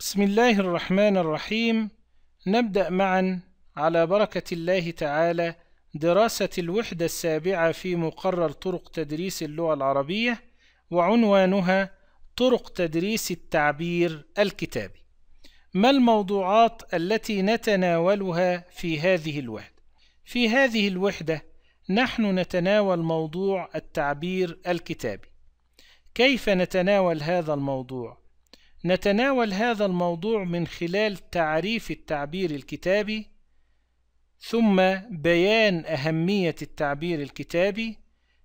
بسم الله الرحمن الرحيم نبدأ معا على بركة الله تعالى دراسة الوحدة السابعة في مقرر طرق تدريس اللغة العربية وعنوانها طرق تدريس التعبير الكتابي ما الموضوعات التي نتناولها في هذه الوحدة؟ في هذه الوحدة نحن نتناول موضوع التعبير الكتابي كيف نتناول هذا الموضوع؟ نتناول هذا الموضوع من خلال تعريف التعبير الكتابي ثم بيان أهمية التعبير الكتابي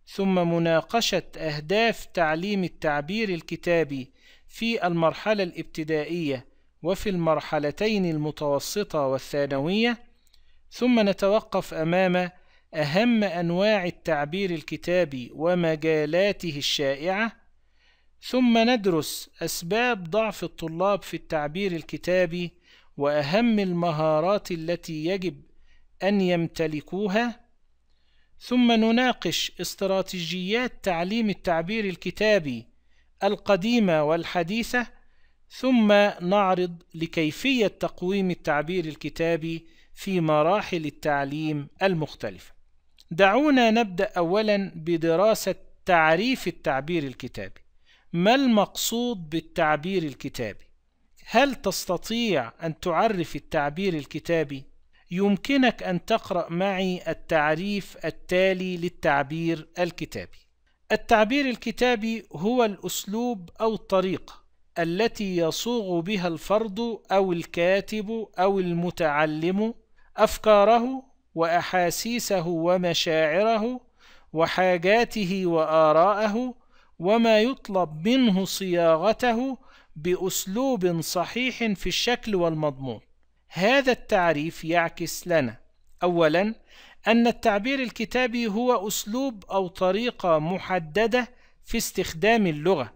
ثم مناقشة أهداف تعليم التعبير الكتابي في المرحلة الابتدائية وفي المرحلتين المتوسطة والثانوية ثم نتوقف أمام أهم أنواع التعبير الكتابي ومجالاته الشائعة ثم ندرس أسباب ضعف الطلاب في التعبير الكتابي وأهم المهارات التي يجب أن يمتلكوها ثم نناقش استراتيجيات تعليم التعبير الكتابي القديمة والحديثة ثم نعرض لكيفية تقويم التعبير الكتابي في مراحل التعليم المختلفة دعونا نبدأ أولا بدراسة تعريف التعبير الكتابي ما المقصود بالتعبير الكتابي هل تستطيع أن تعرف التعبير الكتابي؟ يمكنك أن تقرأ معي التعريف التالي للتعبير الكتابي التعبير الكتابي هو الأسلوب أو الطريقة التي يصوغ بها الفرد أو الكاتب أو المتعلم أفكاره وأحاسيسه ومشاعره وحاجاته وآراءه وما يطلب منه صياغته بأسلوب صحيح في الشكل والمضمون هذا التعريف يعكس لنا أولا أن التعبير الكتابي هو أسلوب أو طريقة محددة في استخدام اللغة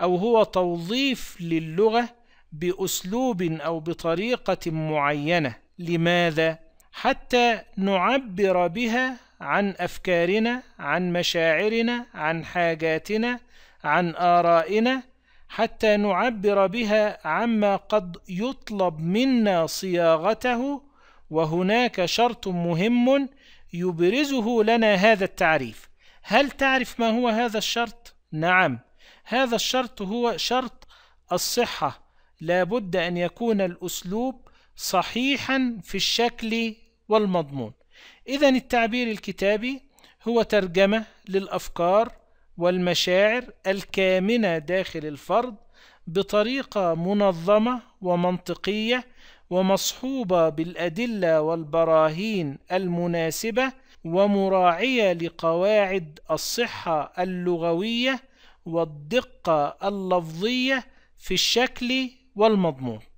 أو هو توظيف للغة بأسلوب أو بطريقة معينة لماذا؟ حتى نعبر بها عن أفكارنا عن مشاعرنا عن حاجاتنا عن آرائنا حتى نعبر بها عما قد يطلب منا صياغته وهناك شرط مهم يبرزه لنا هذا التعريف هل تعرف ما هو هذا الشرط؟ نعم هذا الشرط هو شرط الصحة لا بد أن يكون الأسلوب صحيحا في الشكل والمضمون إذا التعبير الكتابي هو ترجمة للأفكار والمشاعر الكامنة داخل الفرد بطريقة منظمة ومنطقية ومصحوبة بالأدلة والبراهين المناسبة ومراعية لقواعد الصحة اللغوية والدقة اللفظية في الشكل والمضمون